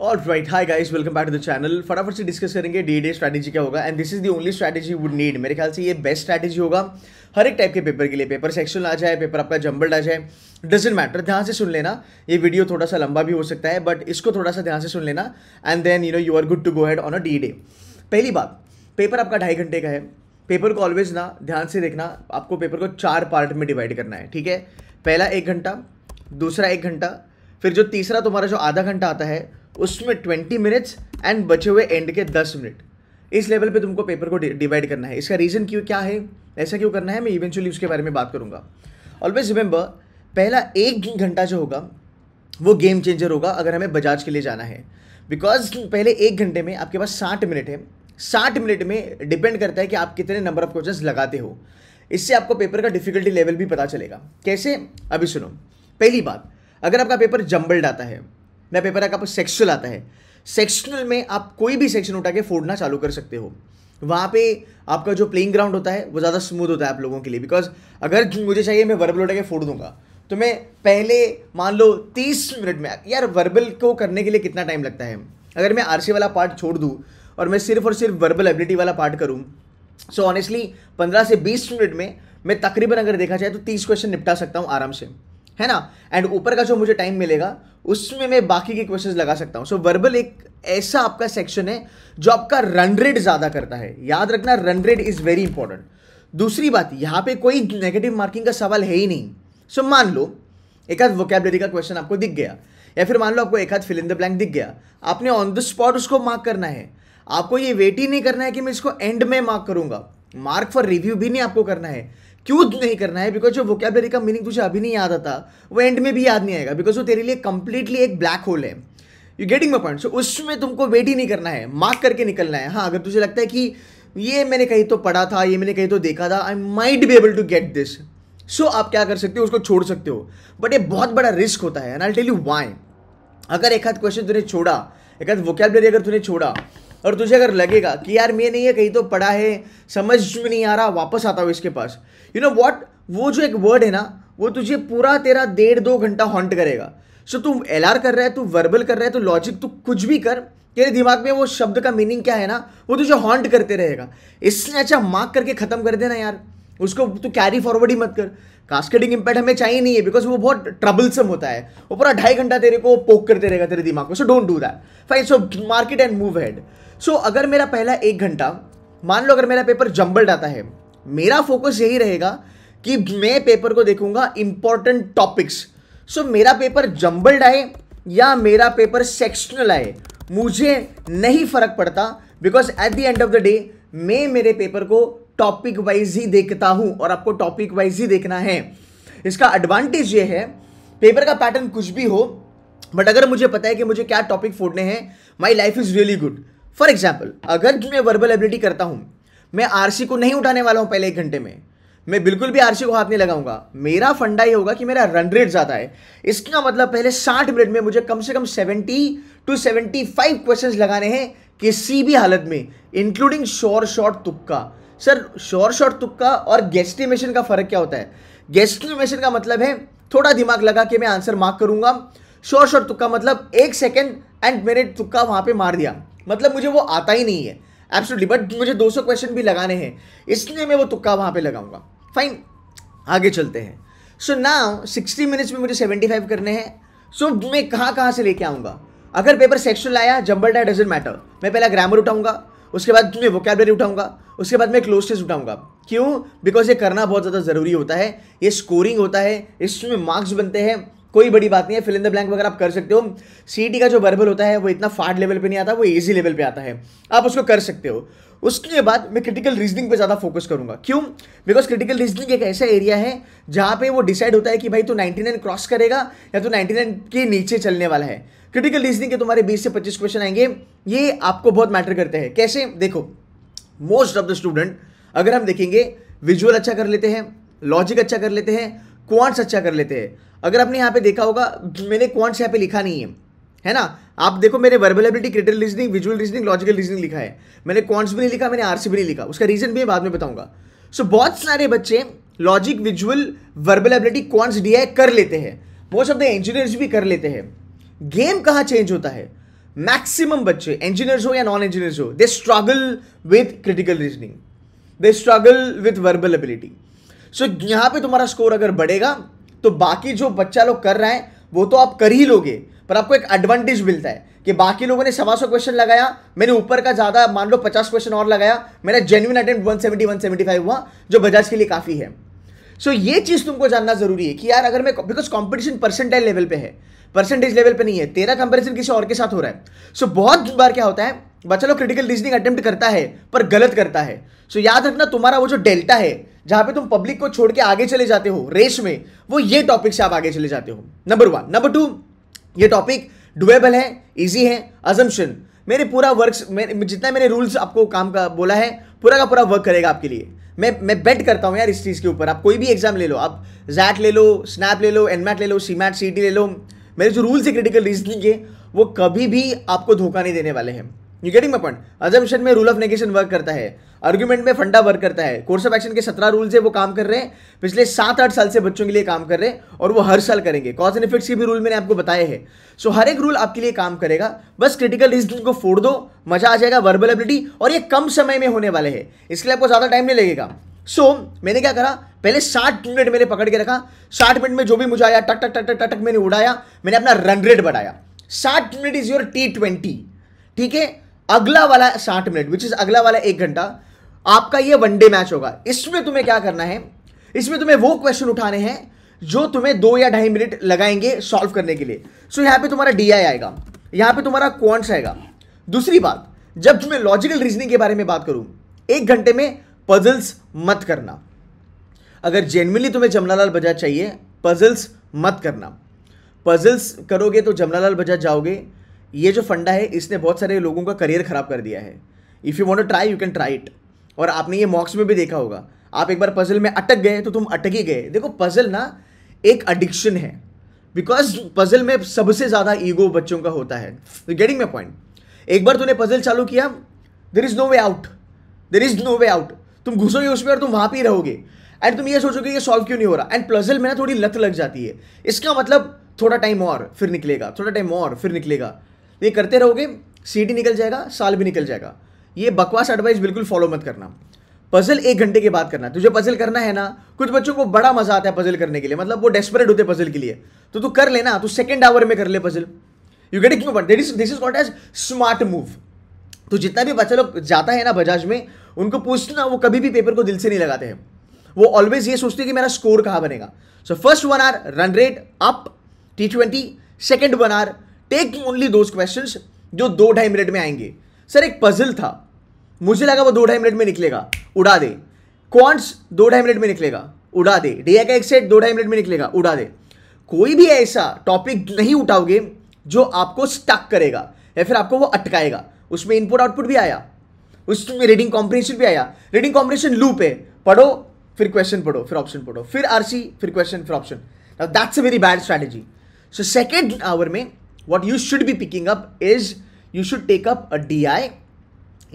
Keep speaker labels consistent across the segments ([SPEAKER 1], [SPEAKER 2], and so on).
[SPEAKER 1] और right hi guys welcome back to the channel फटाफट से डिस्कस करेंगे डी डे स्ट्रैटेजी क्या होगा and this is the only strategy would need मेरे ख्याल से ये बेस्ट स्ट्रैटेजी होगा हर एक टाइप के पेपर के लिए पेपर सेक्शन आ जाए पेपर आपका जंबल आ जाए डजेंट मैटर ध्यान से सुन लेना ये वीडियो थोड़ा सा लंबा भी हो सकता है बट इसको थोड़ा सा ध्यान से सुन लेना and then you know you are good to go head on a D day पहली बात पेपर आपका ढाई घंटे का है पेपर को ऑलवेज ना ध्यान से देखना आपको पेपर को चार पार्ट में डिवाइड करना है ठीक है पहला एक घंटा दूसरा एक घंटा फिर जो तीसरा तुम्हारा जो आधा घंटा आता है उसमें ट्वेंटी मिनट्स एंड बचे हुए एंड के दस मिनट इस लेवल पे तुमको पेपर को डिवाइड करना है इसका रीज़न क्यों क्या है ऐसा क्यों करना है मैं इवेंचुअली उसके बारे में बात करूँगा ऑलवेज रिमेंबर पहला एक घंटा जो होगा वो गेम चेंजर होगा अगर हमें बजाज के लिए जाना है बिकॉज पहले एक घंटे में आपके पास साठ मिनट है साठ मिनट में डिपेंड करता है कि आप कितने नंबर ऑफ क्वेश्चन लगाते हो इससे आपको पेपर का डिफिकल्टी लेवल भी पता चलेगा कैसे अभी सुनो पहली बात अगर आपका पेपर जम्बल्ड आता है नया पेपर आपका सेक्शुअल आता है सेक्शनल में आप कोई भी सेक्शन उठा के फोड़ना चालू कर सकते हो वहाँ पे आपका जो प्लेइंग ग्राउंड होता है वो ज़्यादा स्मूथ होता है आप लोगों के लिए बिकॉज अगर मुझे चाहिए मैं वर्बल उठा के फोड़ दूंगा तो मैं पहले मान लो तीस मिनट में यार वर्बल को करने के लिए कितना टाइम लगता है अगर मैं आरसी वाला पार्ट छोड़ दूँ और मैं सिर्फ और सिर्फ वर्बल एबिलिटी वाला पार्ट करूँ सो ऑनेस्टली पंद्रह से बीस मिनट में मैं तकरीबन अगर देखा जाए तो तीस क्वेश्चन निपटा सकता हूँ आराम से है ना एंड ऊपर का जो मुझे टाइम मिलेगा उसमें मैं बाकी के क्वेश्चंस लगा सकता हूँ सो वर्बल एक ऐसा आपका सेक्शन है जो आपका रन रेट ज़्यादा करता है याद रखना run rate is very important दूसरी बात यहाँ पे कोई नेगेटिव मार्किंग का सवाल है ही नहीं सो मान लो एक आध वोकेबलरी का क्वेश्चन आपको दिख गया या फिर मान लो आपको एक आध फिल इन द ब्लैंक दिख गया आपने ऑन द स्पॉट उसको मार्क करना है आपको ये वेट ही नहीं करना है कि मैं इसको एंड में मार्क करूंगा मार्क फॉर रिव्यू भी नहीं आपको करना है क्यों नहीं करना है बिकॉज जो वोकैबलरी का मीनिंग तुझे अभी नहीं याद आता वो एंड में भी याद नहीं आएगा बिकॉज वो तेरे लिए कंप्लीटली एक ब्लैक होल है you getting my point so उसमें तुमको वेट ही नहीं करना है मार्क करके निकलना है हाँ अगर तुझे लगता है कि ये मैंने कहीं तो पढ़ा था ये मैंने कहीं तो देखा था I might be able to get this so आप क्या कर सकते हो उसको छोड़ सकते हो बट ये बहुत बड़ा रिस्क होता है and I tell you why अगर एक हाथ क्वेश्चन तूने छोड़ा एक हाथ वोकैबलरी अगर तूने छोड़ा और तुझे अगर लगेगा कि यार मैं नहीं है कहीं तो पढ़ा है समझ में नहीं आ रहा वापस आता हूँ इसके पास यू नो वॉट वो जो एक वर्ड है ना वो तुझे पूरा तेरा डेढ़ दो घंटा हॉन्ट करेगा सो तू एल कर रहा है तू वर्बल कर रहा है तो लॉजिक तू कुछ भी कर तेरे दिमाग में वो शब्द का मीनिंग क्या है ना वो तुझे हॉन्ट करते रहेगा इसलिए अच्छा मार्क करके ख़त्म कर देना यार उसको तू कैरी फॉरवर्ड ही मत कर कास्केटिंग इंपैक्ट हमें चाहिए नहीं है बिकॉज वो बहुत ट्रबलसम होता है वो पूरा ढाई घंटा तेरे को पोक करते रहेगा तेरे दिमाग में so don't do that fine so market and move head so अगर मेरा पहला एक घंटा मान लो अगर मेरा पेपर जम्बल्ड आता है मेरा फोकस यही रहेगा कि मैं पेपर को देखूंगा इंपॉर्टेंट टॉपिक्स सो मेरा पेपर जम्बल्ड आए या मेरा पेपर सेक्शनल आए मुझे नहीं फ़र्क पड़ता because at the end of the day मैं मेरे पेपर को टॉपिक वाइज ही देखता हूं और आपको टॉपिक वाइज ही देखना है इसका एडवांटेज ये है पेपर का पैटर्न कुछ भी हो बट अगर मुझे पता है कि मुझे क्या टॉपिक फोड़ने हैं my life is really good for example अगर मैं वर्बल एबिलिटी करता हूं मैं आरसी को नहीं उठाने वाला हूं पहले एक घंटे में मैं बिल्कुल भी आरसी को हाथ नहीं लगाऊंगा मेरा फंडा ये होगा कि मेरा रन रेट ज़्यादा है इसका मतलब पहले 60 मिनट में मुझे कम से कम 70 टू 75 क्वेश्चंस लगाने हैं किसी भी हालत में इंक्लूडिंग शोर शॉट तुक्का सर शोर शॉट तुक्का और गेस्टिमेशन का फ़र्क क्या होता है गेस्टिमेशन का मतलब है थोड़ा दिमाग लगा के मैं आंसर मार्क करूंगा शोर शॉट तुक्का मतलब एक सेकेंड एंड मैंने तुक्का वहां पे मार दिया मतलब मुझे वो आता ही नहीं है एब्सोल्युटली बट मुझे 200 क्वेश्चन भी लगाने हैं इसलिए मैं वो तुक्का वहां पे लगाऊंगा फाइन आगे चलते हैं सो नाउ 60 मिनट्स में मुझे 75 करने हैं सो so, मैं कहाँ कहाँ से लेके आऊंगा अगर पेपर सेक्शन आया जम्बल डाय डजेंट मैटर मैं पहला ग्रामर उठाऊंगा उसके बाद तुम्हें वोकेबलरी उठाऊंगा उसके बाद मैं क्लोजेस उठाऊंगा क्यों बिकॉज ये करना बहुत ज़्यादा ज़रूरी होता है ये स्कोरिंग होता है इसमें मार्क्स बनते हैं कोई बड़ी बात नहीं है फिल इन द ब्लैंक वगैरह आप कर सकते हो सी का जो वर्बल होता है वो इतना फाट लेवल पे नहीं आता वो ईजी लेवल पे आता है आप उसको कर सकते हो उसके बाद मैं क्रिटिकल रीजनिंग पे ज़्यादा फोकस करूंगा क्यों बिकॉज क्रिटिकल रीजनिंग एक ऐसा एरिया है जहाँ पे वो डिसाइड होता है कि भाई तू 99 क्रॉस करेगा या तू 99 के नीचे चलने वाला है क्रिटिकल रीजनिंग के तुम्हारे 20 से 25 क्वेश्चन आएंगे ये आपको बहुत मैटर करते हैं कैसे देखो मोस्ट ऑफ द स्टूडेंट अगर हम देखेंगे विजुअल अच्छा कर लेते हैं लॉजिक अच्छा कर लेते हैं क्वांट्स अच्छा कर लेते हैं अगर आपने यहाँ पे देखा होगा मैंने क्वांट्स यहाँ पे लिखा नहीं है है ना आप देखो मेरे verbal ability critical reasoning visual reasoning logical reasoning लिखा है मैंने क्वांट्स भी नहीं लिखा मैंने आरसी भी नहीं लिखा उसका रीजन भी मैं बाद में बताऊंगा सो so, बहुत सारे बच्चे logic visual verbal ability quants D कर लेते हैं मोस्ट ऑफ द इंजीनियर्स भी कर लेते हैं गेम कहाँ चेंज होता है मैक्सिमम बच्चे इंजीनियर्स हो या नॉन इंजीनियर्स हो they struggle with critical reasoning they struggle with verbal ability so यहाँ पे तुम्हारा स्कोर अगर बढ़ेगा तो बाकी जो बच्चा लोग कर रहे हैं वो तो आप कर ही लोगे पर आपको एक एडवांटेज मिलता है कि बाकी लोगों ने सवा सौ क्वेश्चन लगाया मैंने ऊपर का ज़्यादा मान लो पचास क्वेश्चन और लगाया मेरा जेन्यून अटेम्प्ट सेवेंटी फाइव हुआ जो बजाज के लिए काफ़ी है सो ये चीज़ तुमको जानना जरूरी है कि यार अगर मैं बिकॉज कॉम्पिटिशन परसेंटेज लेवल पे है परसेंटेज लेवल पे नहीं है तेरा कंपेरिजन किसी और के साथ हो रहा है सो so, बहुत बार क्या होता है बच्चा लोग क्रिटिकल रीजनिंग अटेम्प्ट करता है पर गलत करता है सो so, याद रखना तुम्हारा वो जो डेल्टा है जहां पे तुम पब्लिक को छोड़ के आगे चले जाते हो रेस में वो ये टॉपिक से आप आगे चले जाते हो नंबर वन नंबर टू ये टॉपिक डुएबल है इजी है अजम्पन मेरे पूरा वर्क मेरे जितना मेरे रूल्स आपको काम का बोला है पूरा का पूरा वर्क करेगा आपके लिए मैं मैं बेट करता हूँ यार इस चीज़ के ऊपर आप कोई भी एग्जाम ले लो आप जैट ले लो स्नैप ले लो एनमैट ले लो सी मैट सी ले लो मेरे जो रूल्स है क्रिटिकल रीजनिंग के वो कभी भी आपको धोखा नहीं देने वाले हैं you getting my point assumption में रूल ऑफ नेगेशन वर्क करता है आर्ग्यूमेंट में फंडा वर्क करता है कोर्स ऑफ एक्शन के सत्रह रूल्स है वो काम कर रहे हैं पिछले सात आठ साल से बच्चों के लिए काम कर रहे हैं और वो हर साल करेंगे कॉज एंड इफेक्ट्स के भी रूल मैंने आपको बताए हैं सो so, हर एक रूल आपके लिए काम करेगा बस क्रिटिकल रीजनिंग को फोड़ दो मजा आ जाएगा वर्बल एबिलिटी और ये कम समय में होने वाले हैं इसके लिए आपको ज़्यादा टाइम नहीं लगेगा सो so, मैंने क्या करा पहले साठ मिनट मैंने पकड़ के रखा साठ मिनट में जो भी मुझे आया टक टक टक टक टक मैंने उड़ाया मैंने अपना रन रेट बढ़ाया साठ minute is your T twenty ठीक है अगला वाला साठ मिनट विच इज अगला वाला एक घंटा आपका ये वनडे मैच होगा इसमें तुम्हें क्या करना है इसमें तुम्हें वो क्वेश्चन उठाने हैं जो तुम्हें दो या ढाई मिनट लगाएंगे सॉल्व करने के लिए सो so, यहां पे तुम्हारा डी आएगा यहां पे तुम्हारा क्वांट्स आएगा दूसरी बात जब तुम्हें लॉजिकल रीजनिंग के बारे में बात करूं एक घंटे में पजल्स मत करना अगर जेनविनली तुम्हें जमनालाल बजाज चाहिए पजल्स मत करना पजल्स करोगे तो जमनालाल बजाज जाओगे ये जो फंडा है इसने बहुत सारे लोगों का करियर ख़राब कर दिया है if you want to try you can try it और आपने ये मॉक्स में भी देखा होगा आप एक बार पजल में अटक गए तो तुम अटक ही गए देखो पजल ना एक एडिक्शन है बिकॉज पजल में सबसे ज़्यादा ईगो बच्चों का होता है गेटिंग माई पॉइंट एक बार तूने पजल चालू किया there is no way out there is no way out तुम घुसोगे उसमें और तुम वहाँ पर ही रहोगे एंड तुम ये सोचोगे ये सॉल्व क्यों नहीं हो रहा एंड पजल में ना थोड़ी लत लग जाती है इसका मतलब थोड़ा टाइम और फिर निकलेगा थोड़ा टाइम और फिर निकलेगा ये करते रहोगे सीटी निकल जाएगा साल भी निकल जाएगा ये बकवास एडवाइस बिल्कुल फॉलो मत करना पजल एक घंटे के बाद करना तुझे पजल करना है ना कुछ बच्चों को बड़ा मजा आता है पजल करने के लिए मतलब वो डेस्परेट होते पजल के लिए तो तू कर लेना तू सेकेंड आवर में कर ले पजल यू गेट इट क्यों is this is not as smart move तो जितना भी बच्चा लोग जाता है ना बजाज में उनको पूछना वो कभी भी पेपर को दिल से नहीं लगाते हैं वो ऑलवेज ये सोचते कि मेरा स्कोर कहाँ बनेगा so first one are run rate up T twenty second one are take only दो क्वेश्चन जो दो ढाई मिनट में आएंगे सर एक पजल था मुझे लगा वो दो ढाई मिनट में निकलेगा उड़ा दे क्वांट्स दो ढाई मिनट में निकलेगा उड़ा दे डेया का एक सेट दो ढाई मिनट में निकलेगा उड़ा दे कोई भी ऐसा टॉपिक नहीं उठाओगे जो आपको स्टक करेगा या फिर आपको वो अटकाएगा उसमें इनपुट आउटपुट भी आया उसमें रीडिंग कॉम्प्रिहेंशन भी आया रीडिंग कॉम्प्रिहेंशन लूप है पढ़ो फिर क्वेश्चन पढ़ो फिर ऑप्शन पढ़ो फिर आरसी फिर क्वेश्चन फिर option that's a very bad strategy so second hour में you should be picking up is you should take up a D I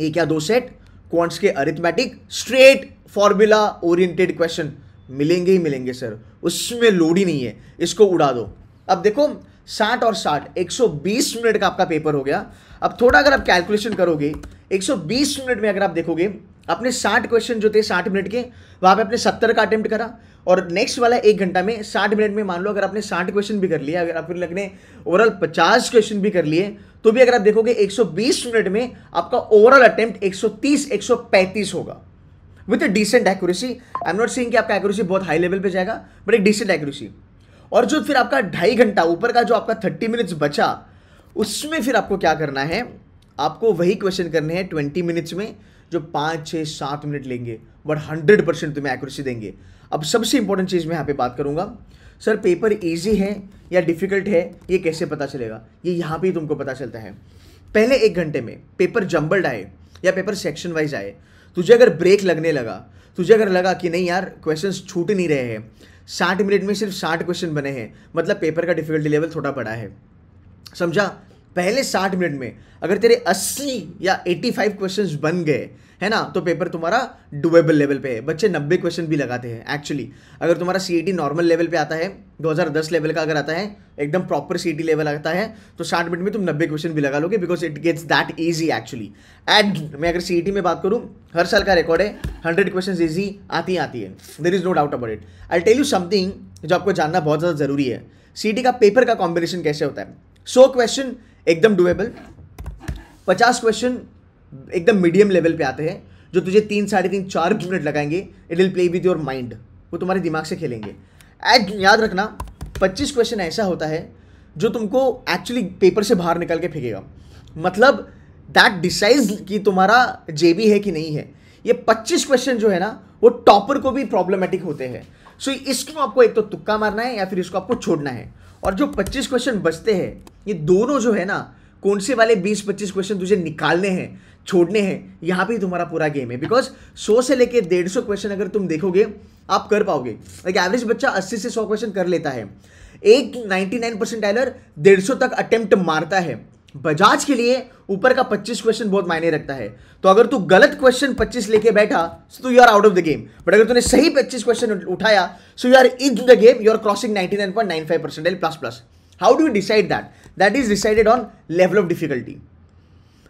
[SPEAKER 1] एक या दो सेट क्वांट्स के arithmetic straight formula oriented question मिलेंगे ही मिलेंगे सर उसमें लोड ही नहीं है इसको उड़ा दो अब देखो साठ और साठ 120 मिनट का आपका पेपर हो गया अब थोड़ा अगर आप कैलकुलेशन करोगे 120 मिनट में अगर आप देखोगे अपने 60 क्वेश्चन जो थे 60 मिनट के वहाँ पे अपने 70 का अटेम्प्ट करा और नेक्स्ट वाला एक घंटा में साठ मिनट में मान लो अगर आपने साठ क्वेश्चन भी कर लिया अगर आप लगने ओवरऑल पचास क्वेश्चन भी कर लिए तो भी अगर आप देखोगे 120 मिनट में आपका ओवरऑल अटेम्प्ट 130 135 होगा with a decent accuracy I am not seeing कि आपका एक्यूरेसी बहुत हाई लेवल पे जाएगा बट एक डिसेंट एक्यूरेसी और जो फिर आपका ढाई घंटा ऊपर का जो आपका थर्टी मिनट्स बचा उसमें फिर आपको क्या करना है आपको वही क्वेश्चन करने हैं ट्वेंटी मिनट्स में जो पाँच छः सात मिनट लेंगे बट हंड्रेड परसेंट तुम्हें एक्यूरेसी देंगे अब सबसे इंपॉर्टेंट चीज़ मैं यहाँ पे बात करूँगा सर पेपर इजी है या डिफ़िकल्ट है ये कैसे पता चलेगा ये यहाँ पर तुमको पता चलता है पहले एक घंटे में पेपर जम्बल्ड आए या पेपर सेक्शन वाइज आए तुझे अगर ब्रेक लगने लगा तुझे अगर लगा कि नहीं यार क्वेश्चन छूट नहीं रहे हैं साठ मिनट में सिर्फ साठ क्वेश्चन बने हैं मतलब पेपर का डिफ़िकल्टी लेवल थोड़ा बड़ा है समझा पहले साठ मिनट में अगर तेरे अस्सी या एट्टी फाइव क्वेश्चन बन गए है ना तो पेपर तुम्हारा डुबेबल लेवल पे है बच्चे नब्बे क्वेश्चन भी लगाते हैं एक्चुअली अगर तुम्हारा सी नॉर्मल लेवल पे आता है 2010 लेवल का अगर आता है एकदम प्रॉपर सी लेवल आता है तो साठ मिनट में तुम नब्बे क्वेश्चन भी लगा लोगे because it gets that easy actually and मैं अगर सी e में बात करूँ हर साल का रिकॉर्ड है हंड्रेड क्वेश्चन ईजी आती आती है there is no doubt about it I tell you something जो आपको जानना बहुत ज़्यादा जरूरी है सी e का पेपर का कॉम्बिनेशन कैसे होता है सो क्वेश्चन एकदम डुएबल पचास क्वेश्चन एकदम मीडियम लेवल पे आते हैं जो तुझे तीन साढ़े तीन चार मिनट लगाएंगे it will play with your mind वो तुम्हारे दिमाग से खेलेंगे एड याद रखना पच्चीस क्वेश्चन ऐसा होता है जो तुमको एक्चुअली पेपर से बाहर निकल के फेंकेगा मतलब दैट डिसाइड कि तुम्हारा जेबी है कि नहीं है ये पच्चीस क्वेश्चन जो है ना वो टॉपर को भी प्रॉब्लमेटिक होते हैं सो so, इसको आपको एक तो तुक्का मारना है या फिर इसको आपको छोड़ना है और जो 25 क्वेश्चन बचते हैं ये दोनों जो है ना कौन से वाले 20-25 क्वेश्चन तुझे निकालने हैं छोड़ने हैं यहाँ भी तुम्हारा पूरा गेम है बिकॉज 100 से लेके 150 क्वेश्चन अगर तुम देखोगे आप कर पाओगे लाइक एवरेज बच्चा 80 से 100 क्वेश्चन कर लेता है एक 99 परसेंट डायलर सौ तक अटेम्प्ट मारता है बजाज के लिए ऊपर का 25 क्वेश्चन बहुत मायने रखता है तो अगर तू गलत क्वेश्चन 25 लेके बैठा सो तो you are out of the game but अगर तूने सही 25 क्वेश्चन उठाया so you are in the game you are crossing 99.95 percent L plus plus how do you decide that that is decided on level of difficulty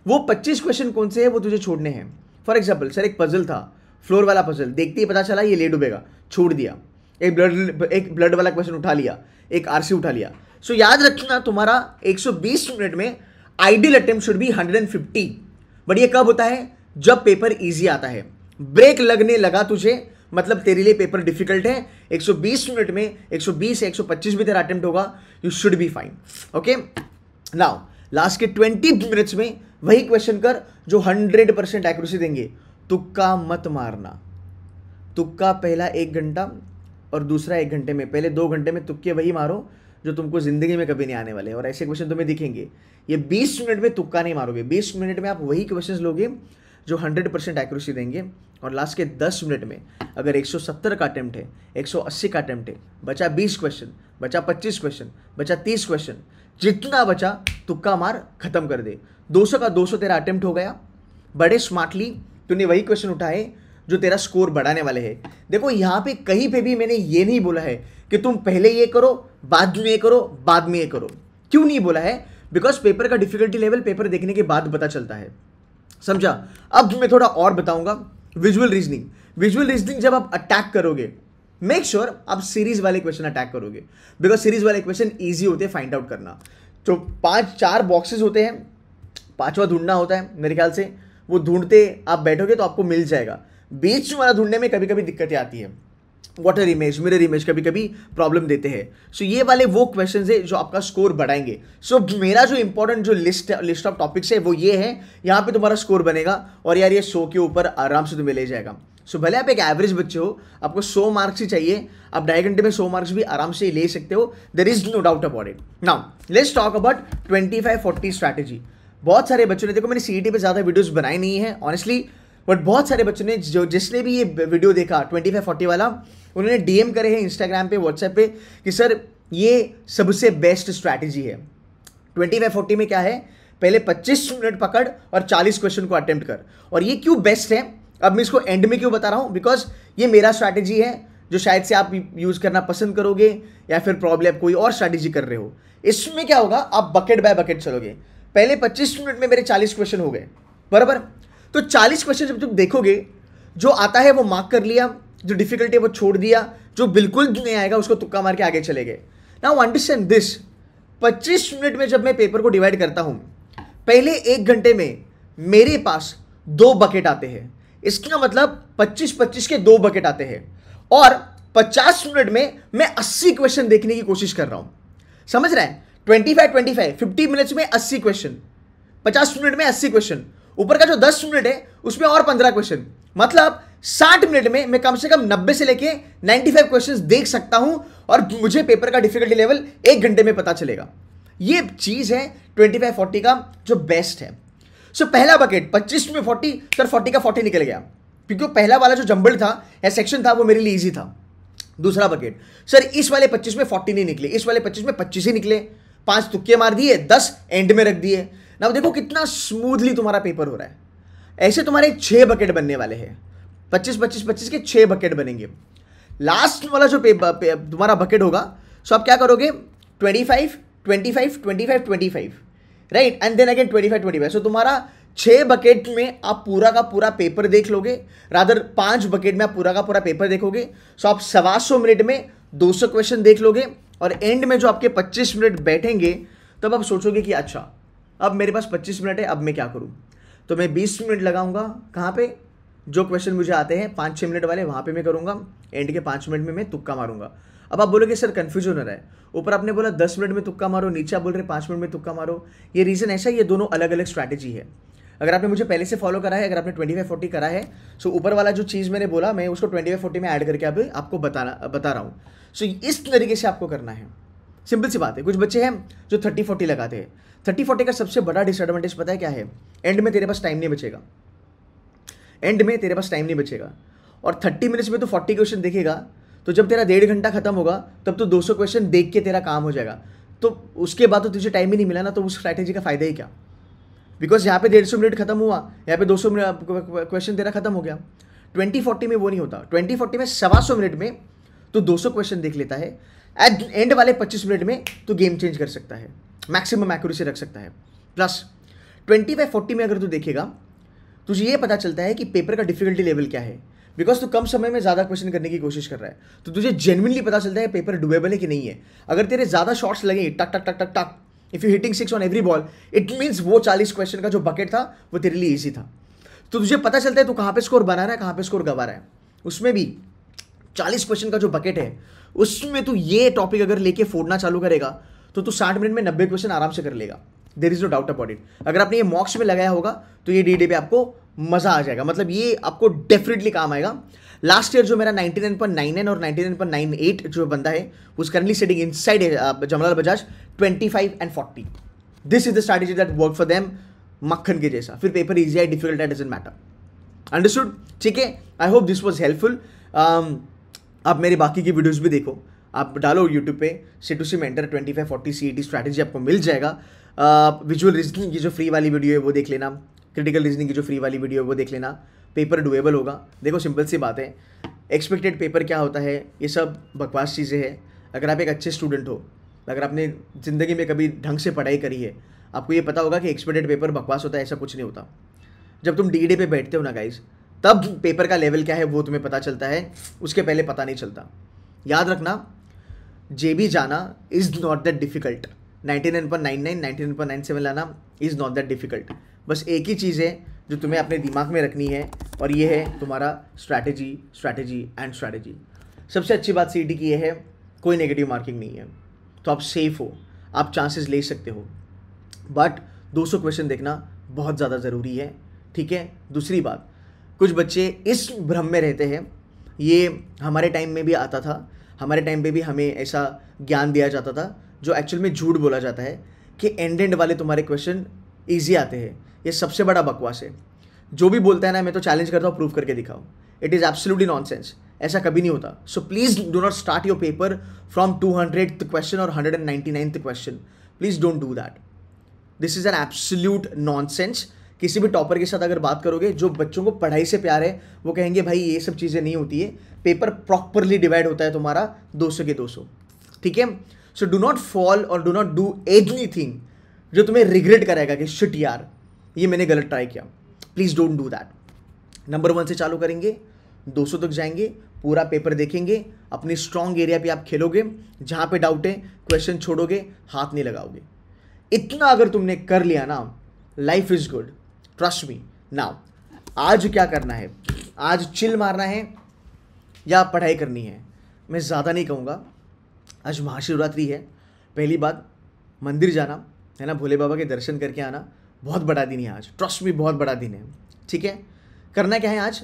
[SPEAKER 1] वो पच्चीस question कौन से है वो तुझे छोड़ने हैं फॉर एग्जाम्पल सर एक पजल था फ्लोर वाला पजल देखते ही पता चला ये ले डूबेगा छोड़ दिया एक ब्लड एक ब्लड वाला क्वेश्चन उठा लिया एक आरसी उठा लिया सो so, याद रखना तुम्हारा 120 मिनट में ideal attempt should be 150 but ये कब होता है जब पेपर इजी आता है ब्रेक लगने लगा तुझे मतलब तेरे लिए पेपर डिफिकल्ट है 120 मिनट में 120 से 125 भी तेरा अटेम्प्ट होगा you should be fine okay now last के 20 मिनट्स में वही क्वेश्चन कर जो 100 परसेंट एक्यूरेसी देंगे तुक्का मत मारना तुक्का पहला एक घंटा और दूसरा एक घंटे में पहले दो घंटे में तुक्के वही मारो जो तुमको ज़िंदगी में कभी नहीं आने वाले और ऐसे क्वेश्चन तुम्हें दिखेंगे ये बीस मिनट में तुक्का नहीं मारोगे बीस मिनट में आप वही क्वेश्चन लोगे जो हंड्रेड परसेंट एक्यूरेसी देंगे और लास्ट के दस मिनट में अगर एक सौ सत्तर का अटैम्प्ट है एक सौ अस्सी का अटैम्प्ट है बचा बीस क्वेश्चन बचा पच्चीस क्वेश्चन बचा तीस क्वेश्चन जितना बचा तुक्का मार खत्म कर दे दो सौ का दो सौ तेरा अटैम्प्ट हो गया बड़े स्मार्टली तूने वही क्वेश्चन उठाए जो तेरा स्कोर बढ़ाने वाले है देखो यहाँ पे कहीं पे भी मैंने ये नहीं बोला है कि तुम पहले ये करो बाद में ये करो बाद में ये करो क्यों नहीं बोला है बिकॉज पेपर का डिफिकल्टी लेवल पेपर देखने के बाद पता चलता है समझा अब मैं थोड़ा और बताऊंगा विजुअल रीजनिंग विजुअल रीजनिंग जब आप अटैक करोगे मेक श्योर sure आप सीरीज वाले क्वेश्चन अटैक करोगे बिकॉज सीरीज वाले क्वेश्चन ईजी होते हैं फाइंड आउट करना तो पांच चार बॉक्सेस होते हैं पांचवा ढूंढना होता है मेरे ख्याल से वो ढूंढते आप बैठोगे तो आपको मिल जाएगा बीच वाला ढूंढने में कभी कभी दिक्कतें आती है वाटर इमेज मिरर इमेज कभी कभी प्रॉब्लम देते हैं सो so, ये वाले वो क्वेश्चन है जो आपका स्कोर बढ़ाएंगे सो so, मेरा जो इंपॉर्टेंट जो लिस्ट लिस्ट ऑफ टॉपिक्स है वो ये है यहाँ पे तुम्हारा स्कोर बनेगा और यार ये सो के ऊपर आराम से तुम्हें ले जाएगा सो so, भले आप एक एवरेज बच्चे हो आपको सौ मार्क्स ही चाहिए आप ढाई घंटे में सौ मार्क्स भी आराम से ले सकते हो there is no doubt about it now let's talk about twenty five forty strategy बहुत सारे बच्चों ने देखो मैंने सी e पे ज़्यादा वीडियोज़ बनाई नहीं है ऑनेस्टली बट बहुत सारे बच्चों ने जो जिसने भी ये वीडियो देखा ट्वेंटी फाइव फोर्टी वाला उन्होंने डीएम करे हैं इंस्टाग्राम पे व्हाट्सएप पे कि सर ये सबसे बेस्ट स्ट्रैटेजी है ट्वेंटी फाइव फोर्टी में क्या है पहले पच्चीस मिनट पकड़ और चालीस क्वेश्चन को अटेम्प्ट कर और ये क्यों बेस्ट है अब मैं इसको एंड में क्यों बता रहा हूँ बिकॉज ये मेरा स्ट्रैटेजी है जो शायद से आप यूज़ करना पसंद करोगे या फिर प्रॉब्लम आप कोई और स्ट्रैटेजी कर रहे हो इसमें क्या होगा आप बकेट बाय बकेट चलोगे पहले 25 मिनट में मेरे 40 क्वेश्चन हो गए बराबर तो चालीस क्वेश्चन जब तुम देखोगे जो आता है वो मार्क कर लिया जो डिफिकल्टी है वो छोड़ दिया जो बिल्कुल नहीं आएगा उसको तुक्का मार के आगे चले गए नाउ अंडरस्टैंड दिस पच्चीस मिनट में जब मैं पेपर को डिवाइड करता हूँ पहले एक घंटे में मेरे पास दो बकेट आते हैं इसका मतलब 25-25 के दो बकेट आते हैं और 50 मिनट में मैं 80 क्वेश्चन देखने की कोशिश कर रहा हूँ समझ रहे हैं 25 25 50 मिनट्स में 80 क्वेश्चन 50 मिनट में 80 क्वेश्चन ऊपर का जो दस मिनट है उसमें और पंद्रह क्वेश्चन मतलब साठ मिनट में मैं कम से कम नब्बे से लेके नाइन्टी फाइव क्वेश्चन देख सकता हूं और मुझे पेपर का डिफिकल्टी लेवल एक घंटे में पता चलेगा ये चीज़ है ट्वेंटी फाइव फोर्टी का जो बेस्ट है सो so, पहला बकेट पच्चीस में फोर्टी सर फोर्टी का फोर्टी निकल गया क्योंकि पहला वाला जो जंबल था या सेक्शन था वो मेरे लिए ईजी था दूसरा बकेट सर इस वाले पच्चीस में फोर्टी नहीं निकले इस वाले पच्चीस में पच्चीस ही निकले पांच तुक्के मार दिए दस एंड में रख दिए ना देखो कितना स्मूथली तुम्हारा पेपर हो रहा है ऐसे तुम्हारे छह बकेट बनने वाले हैं पच्चीस पच्चीस पच्चीस के छह बकेट बनेंगे लास्ट वाला जो पेपर पे, तुम्हारा बकेट होगा सो आप क्या करोगे twenty five twenty five twenty five twenty five right and then again twenty five twenty five so तुम्हारा छः बकेट में आप पूरा का पूरा पेपर देख लोगे राधर पाँच बकेट में आप पूरा का पूरा पेपर देखोगे सो आप सवा सौ मिनट में दो सौ क्वेश्चन देख लोगे और एंड में जो आपके पच्चीस मिनट बैठेंगे तब आप सोचोगे कि अच्छा अब मेरे पास पच्चीस मिनट है अब मैं क्या करूँ तो मैं बीस मिनट लगाऊंगा कहाँ पे जो क्वेश्चन मुझे आते हैं पाँच छः मिनट वाले वहाँ पे मैं करूँगा एंड के पाँच मिनट में मैं तुक्का मारूंगा अब आप बोलोगे सर कन्फ्यूजन हो रहा है ऊपर आपने बोला दस मिनट में तुक्का मारो नीचे आप बोल रहे पाँच मिनट में तुक्का मारो ये रीज़न ऐसा ये दोनों अलग अलग स्ट्रैटेजी है अगर आपने मुझे पहले से फॉलो करा है अगर आपने ट्वेंटी फाइव फोर्टी करा है सो ऊपर वाला जो चीज़ मैंने बोला मैं उसको ट्वेंटी फाइव फोर्टी में ऐड करके अभी आपको बताना बता रहा हूँ सो इस तरीके से आपको करना है सिंपल सी बात है कुछ बच्चे हैं जो थर्टी फोर्टी लगाते हैं थर्टी फोर्टी का सबसे बड़ा डिसएडवांटेज पता है क्या है एंड में तेरे पास टाइम नहीं बचेगा एंड में तेरे पास टाइम नहीं बचेगा और थर्टी मिनट्स में तो फोर्टी क्वेश्चन देखेगा तो जब तेरा डेढ़ घंटा खत्म होगा तब तो दो सौ क्वेश्चन देख के तेरा काम हो जाएगा तो उसके बाद तो तुझे टाइम ही नहीं मिला ना तो उस स्ट्रैटेजी का फ़ायदा ही क्या बिकॉज यहाँ पे डेढ़ सौ मिनट खत्म हुआ यहाँ पे दो सौ क्वेश्चन तेरा खत्म हो गया ट्वेंटी फोर्टी में वो नहीं होता ट्वेंटी फोर्टी में सवा सौ मिनट में तो दो सौ क्वेश्चन देख लेता है एट एंड वाले 25 मिनट में तो गेम चेंज कर सकता है मैक्सिमम एक्यूरेसी रख सकता है प्लस ट्वेंटी बाई फोर्टी में अगर तू देखेगा तुझे ये पता चलता है कि पेपर का डिफिकल्टी लेवल क्या है बिकॉज तू कम समय में ज़्यादा क्वेश्चन करने की कोशिश कर रहा है तो तुझे जेनविनली पता चलता है पेपर डुबेबल है कि नहीं है अगर तेरे ज़्यादा शॉट्स लगे टक टक टक टक टक if you hitting six on every ball it means वो चालीस क्वेश्चन का जो बकेट था वो तेरे लिए ईजी था तो तुझे पता चलता है तू कहाँ पर स्कोर बना रहा है कहाँ पर स्कोर गवा रहा है उसमें भी चालीस क्वेश्चन का जो बकेट है उसमें तू ये टॉपिक अगर लेके फोड़ना चालू करेगा तो तू साठ मिनट में नब्बे क्वेश्चन आराम से कर लेगा there is no doubt about it अगर आपने ये मॉक्स में लगाया होगा तो ये डी डे पे आपको मज़ा आ जाएगा मतलब ये आपको डेफिनेटली काम आएगा लास्ट ईयर जो मेरा नाइनटी नाइन नाइन और एट जो बंदा है उस currently setting inside Jamnalal Bajaj twenty five and forty this is the strategy that work for them मक्खन के जैसा फिर पेपर इजी है डिफिकल्ट है डजेंट मैटर अंडरस्टूड ठीक है I hope this was helpful आप मेरी बाकी की वीडियोज़ भी देखो आप डालो यूट्यूब पे C two C mentor twenty five forty C AT strategy आपको मिल जाएगा विजुअल रीजनिंग की जो फ्री वाली वीडियो है वो देख लेना क्रिटिकल रीजनिंग की जो फ्री वाली वीडियो है वो देख लेना पेपर डुएबल होगा देखो सिंपल सी बात है एक्सपेक्टेड पेपर क्या होता है ये सब बकवास चीज़ें हैं अगर आप एक अच्छे स्टूडेंट हो अगर आपने ज़िंदगी में कभी ढंग से पढ़ाई करी है आपको ये पता होगा कि एक्सपेक्टेड पेपर बकवास होता है ऐसा कुछ नहीं होता जब तुम डी e पे बैठते हो ना गाइज़ तब पेपर का लेवल क्या है वो तुम्हें पता चलता है उसके पहले पता नहीं चलता याद रखना जे बी जाना is not that difficult ninety nine point nine nine ninety nine point nine seven लाना इज़ नॉट दैट डिफ़िकल्ट बस एक ही चीज़ है जो तुम्हें अपने दिमाग में रखनी है और ये है तुम्हारा स्ट्रैटेजी स्ट्रैटेजी एंड स्ट्रैटेजी सबसे अच्छी बात सी की ये है कोई नेगेटिव मार्किंग नहीं है तो आप सेफ़ हो आप चांसेस ले सकते हो बट 200 क्वेश्चन देखना बहुत ज़्यादा ज़रूरी है ठीक है दूसरी बात कुछ बच्चे इस भ्रम में रहते हैं ये हमारे टाइम में भी आता था हमारे टाइम पे भी हमें ऐसा ज्ञान दिया जाता था जो एक्चुअल में झूठ बोला जाता है कि एंड एंड वाले तुम्हारे क्वेश्चन ईजी आते हैं ये सबसे बड़ा बकवास है जो भी बोलता है ना मैं तो चैलेंज करता हूँ प्रूव करके दिखाओ इट इज़ एब्सोल्युटली नॉनसेंस ऐसा कभी नहीं होता so please do not start your paper from two hundred question और hundred and ninety ninth question please don't do that this is an absolute sense किसी भी टॉपर के साथ अगर बात करोगे जो बच्चों को पढ़ाई से प्यार है वो कहेंगे भाई ये सब चीज़ें नहीं होती है पेपर प्रॉपरली डिवाइड होता है तुम्हारा दो सौ के दो सौ ठीक है सो डू नॉट फॉल और do not do anything जो तुम्हें रिग्रेट करेगा कि शिट यार ये मैंने गलत ट्राई किया please don't do that number one से चालू करेंगे 200 तक जाएंगे पूरा पेपर देखेंगे अपनी स्ट्रांग एरिया पे आप खेलोगे जहाँ पे डाउट है क्वेश्चन छोड़ोगे हाथ नहीं लगाओगे इतना अगर तुमने कर लिया ना life is good trust me now आज क्या करना है आज चिल मारना है या पढ़ाई करनी है मैं ज़्यादा नहीं कहूँगा आज महाशिवरात्रि है पहली बात मंदिर जाना है ना भोले बाबा के दर्शन करके आना बहुत बड़ा दिन है आज ट्रस्ट भी बहुत बड़ा दिन है ठीक है करना क्या है आज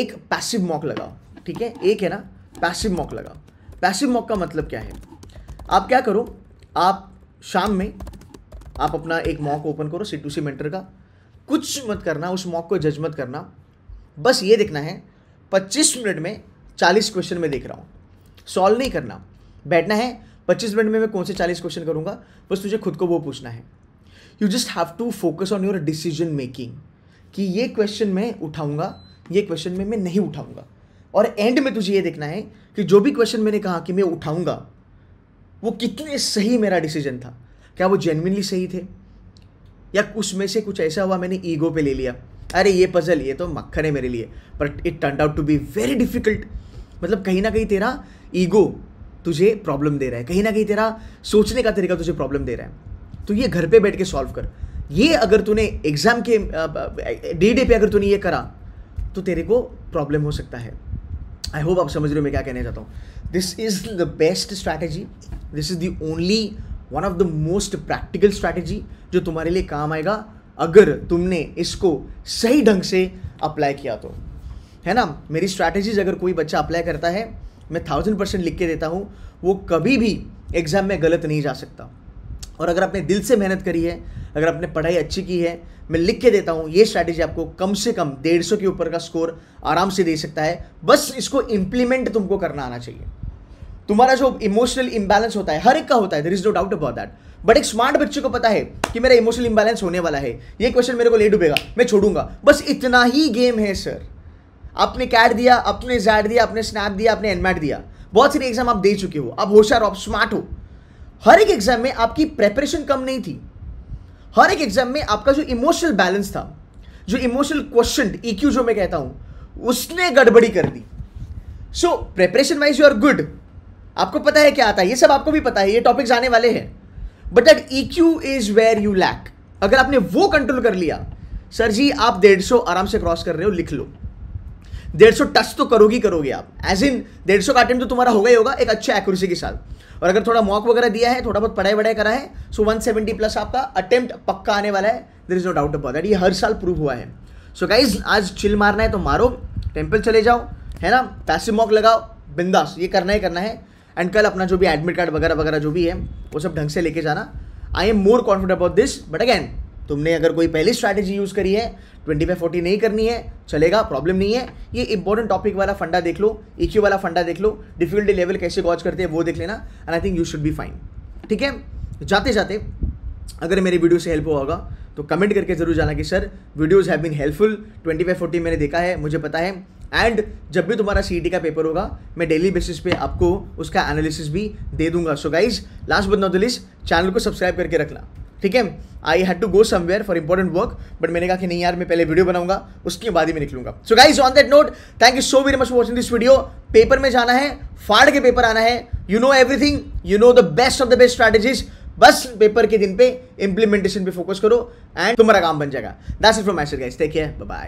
[SPEAKER 1] एक पैसिव मॉक लगाओ ठीक है एक है ना पैसिव मॉक लगाओ पैसिव मॉक का मतलब क्या है आप क्या करो आप शाम में आप अपना एक मॉक ओपन करो सी टू सी मेंटर का कुछ मत करना उस मॉक को जज मत करना बस ये देखना है 25 मिनट में 40 क्वेश्चन में देख रहा हूँ सॉल्व नहीं करना बैठना है 25 मिनट में मैं कौन से 40 क्वेश्चन करूँगा बस तुझे खुद को वो पूछना है you just have to focus on your decision making कि ये क्वेश्चन मैं उठाऊँगा ये क्वेश्चन में मैं नहीं उठाऊँगा और एंड में तुझे ये देखना है कि जो भी क्वेश्चन मैंने कहा कि मैं उठाऊँगा वो कितने सही मेरा डिसीजन था क्या वो जेनविनली सही थे या कुछ में से कुछ ऐसा हुआ मैंने ईगो पे ले लिया अरे ये पजल ये तो मक्खन है मेरे लिए but it turn out to be very difficult मतलब कहीं ना कहीं तेरा ईगो तुझे प्रॉब्लम दे रहा है कहीं ना कहीं तेरा सोचने का तरीका तुझे प्रॉब्लम दे रहा है तो ये घर पे बैठ के सॉल्व कर ये अगर तूने एग्ज़ाम के डे डे पे अगर तूने ये करा तो तेरे को प्रॉब्लम हो सकता है आई होप आप समझ रहे हो मैं क्या कहना चाहता हूँ this is the best strategy this is the only one of the most practical strategy जो तुम्हारे लिए काम आएगा अगर तुमने इसको सही ढंग से अप्लाई किया तो है ना मेरी स्ट्रैटेजीज अगर कोई बच्चा अप्लाई करता है मैं थाउजेंड परसेंट लिख के देता हूँ वो कभी भी एग्ज़ाम में गलत नहीं जा सकता और अगर आपने दिल से मेहनत करी है अगर आपने पढ़ाई अच्छी की है मैं लिख के देता हूँ ये स्ट्रैटेजी आपको कम से कम डेढ़ सौ के ऊपर का स्कोर आराम से दे सकता है बस इसको इम्प्लीमेंट तुमको करना आना चाहिए तुम्हारा जो इमोशनल इम्बैलेंस होता है हर एक का होता है there is no doubt about that but एक स्मार्ट बच्चे को पता है कि मेरा इमोशनल इम्बैलेंस होने वाला है ये क्वेश्चन मेरे को ले डूबेगा मैं छोड़ूंगा बस इतना ही गेम है सर आपने कैट दिया आपने जैड दिया आपने स्नैप दिया आपने एनमैट दिया बहुत सारे एग्जाम आप दे चुके हो आप होशियार हो आप स्मार्ट हो हर एक एग्जाम में आपकी प्रेपरेशन कम नहीं थी हर एक एग्जाम में आपका जो इमोशनल बैलेंस था जो इमोशनल क्वेश्चन ईक्यू जो मैं कहता हूं उसने गड़बड़ी कर दी so preparation wise you are good आपको पता है क्या आता है ये सब आपको भी पता है ये टॉपिक्स आने वाले हैं but that E Q is where you lack अगर आपने वो कंट्रोल कर लिया सर जी आप डेढ़ सौ आराम से क्रॉस कर रहे हो लिख लो डेढ़ सौ टच तो करोगी करोगे आप एज इन डेढ़ सौ का अटेम्प्ट तो तुम्हारा होगा ही होगा एक अच्छे एक्यूरेसी के साथ और अगर थोड़ा मॉक वगैरह दिया है थोड़ा बहुत पढ़ाई वढ़ाई करा है सो वन सेवेंटी प्लस आपका अटेम्प्ट पक्का आने वाला है there is no doubt about that ये हर साल प्रूव हुआ है सो so गाइज आज चिल मारना है तो मारो टेम्पल चले जाओ है ना पैसिव मॉक लगाओ बिंदास ये करना ही करना है एंड कल अपना जो भी एडमिट कार्ड वगैरह वगैरह जो भी है वो सब ढंग से लेके जाना I am more confident about this but again तुमने अगर कोई पहली स्ट्रैटेजी यूज़ करी है ट्वेंटी फाइव फोर्टी नहीं करनी है चलेगा प्रॉब्लम नहीं है ये इंपॉर्टेंट टॉपिक वाला फंडा देख लो ई e वाला फंडा देख लो डिफिकल्टी लेवल कैसे वॉच करते हैं वो देख लेना and I think you should be fine ठीक है जाते जाते अगर मेरी वीडियो से हेल्प हुआ होगा तो कमेंट करके ज़रूर जाना कि sir videos have been helpful twenty five forty मैंने देखा है मुझे पता है एंड जब भी तुम्हारा सी e का पेपर होगा मैं डेली बेसिस पे आपको उसका एनालिसिस भी दे दूंगा so guys last but not the list channel को सब्सक्राइब करके रखना ठीक है I had to go somewhere for important work but मैंने कहा कि नहीं यार मैं पहले वीडियो बनाऊंगा उसके बाद ही मैं निकलूंगा so guys on that note thank you so very much watching this video paper में जाना है फाड़ के पेपर आना है you know everything you know the best of the best strategies बस पेपर के दिन पे इंप्लीमेंटेशन पे फोकस करो एंड तुम्हारा काम बन जाएगा that's it from my side guys take care bye